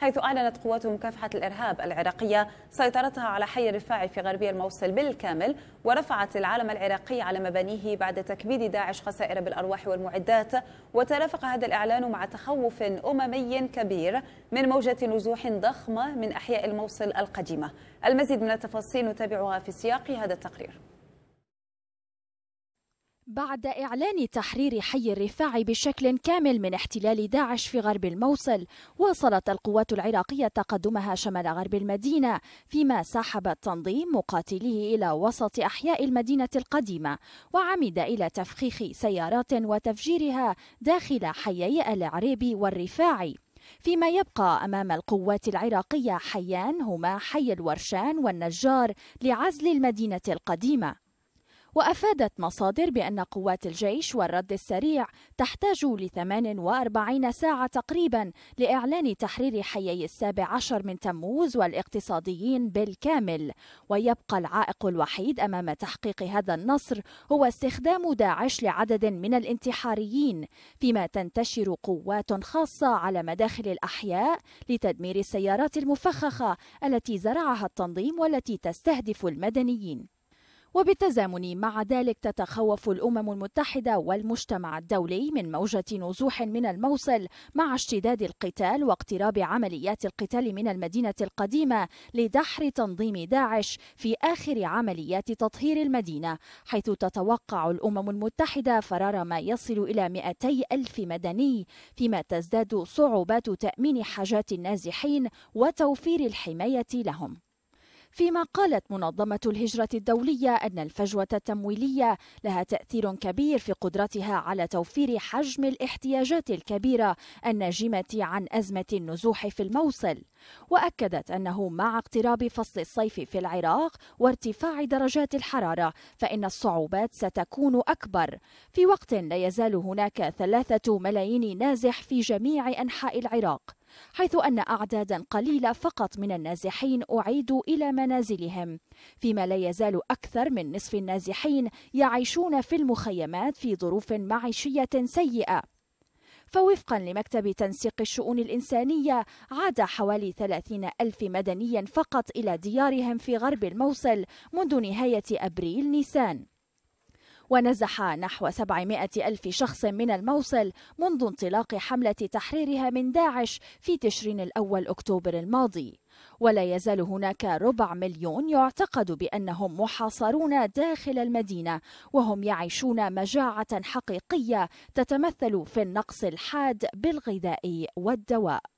حيث أعلنت قوات مكافحة الإرهاب العراقية سيطرتها على حي الرفاع في غربي الموصل بالكامل ورفعت العلم العراقي على مبانيه بعد تكبيد داعش خسائر بالأرواح والمعدات وترافق هذا الإعلان مع تخوف أممي كبير من موجة نزوح ضخمة من أحياء الموصل القديمة المزيد من التفاصيل نتابعها في سياق هذا التقرير بعد إعلان تحرير حي الرفاعي بشكل كامل من احتلال داعش في غرب الموصل، واصلت القوات العراقية تقدمها شمال غرب المدينة، فيما سحب التنظيم مقاتليه إلى وسط أحياء المدينة القديمة، وعمد إلى تفخيخ سيارات وتفجيرها داخل حيي العريبي والرفاعي. فيما يبقى أمام القوات العراقية حيان هما حي الورشان والنجار لعزل المدينة القديمة وأفادت مصادر بأن قوات الجيش والرد السريع تحتاج ل 48 ساعة تقريبا لإعلان تحرير حيي السابع عشر من تموز والاقتصاديين بالكامل ويبقى العائق الوحيد أمام تحقيق هذا النصر هو استخدام داعش لعدد من الانتحاريين فيما تنتشر قوات خاصة على مداخل الأحياء لتدمير السيارات المفخخة التي زرعها التنظيم والتي تستهدف المدنيين وبالتزامن مع ذلك تتخوف الامم المتحده والمجتمع الدولي من موجه نزوح من الموصل مع اشتداد القتال واقتراب عمليات القتال من المدينه القديمه لدحر تنظيم داعش في اخر عمليات تطهير المدينه حيث تتوقع الامم المتحده فرار ما يصل الى 200 الف مدني فيما تزداد صعوبات تامين حاجات النازحين وتوفير الحمايه لهم فيما قالت منظمة الهجرة الدولية أن الفجوة التمويلية لها تأثير كبير في قدرتها على توفير حجم الاحتياجات الكبيرة الناجمة عن أزمة النزوح في الموصل وأكدت أنه مع اقتراب فصل الصيف في العراق وارتفاع درجات الحرارة فإن الصعوبات ستكون أكبر في وقت لا يزال هناك ثلاثة ملايين نازح في جميع أنحاء العراق حيث أن أعدادا قليلة فقط من النازحين أعيدوا إلى منازلهم فيما لا يزال أكثر من نصف النازحين يعيشون في المخيمات في ظروف معيشية سيئة فوفقا لمكتب تنسيق الشؤون الإنسانية عاد حوالي 30 ألف مدني فقط إلى ديارهم في غرب الموصل منذ نهاية أبريل نيسان ونزح نحو 700 ألف شخص من الموصل منذ انطلاق حملة تحريرها من داعش في تشرين الأول أكتوبر الماضي ولا يزال هناك ربع مليون يعتقد بأنهم محاصرون داخل المدينة وهم يعيشون مجاعة حقيقية تتمثل في النقص الحاد بالغذاء والدواء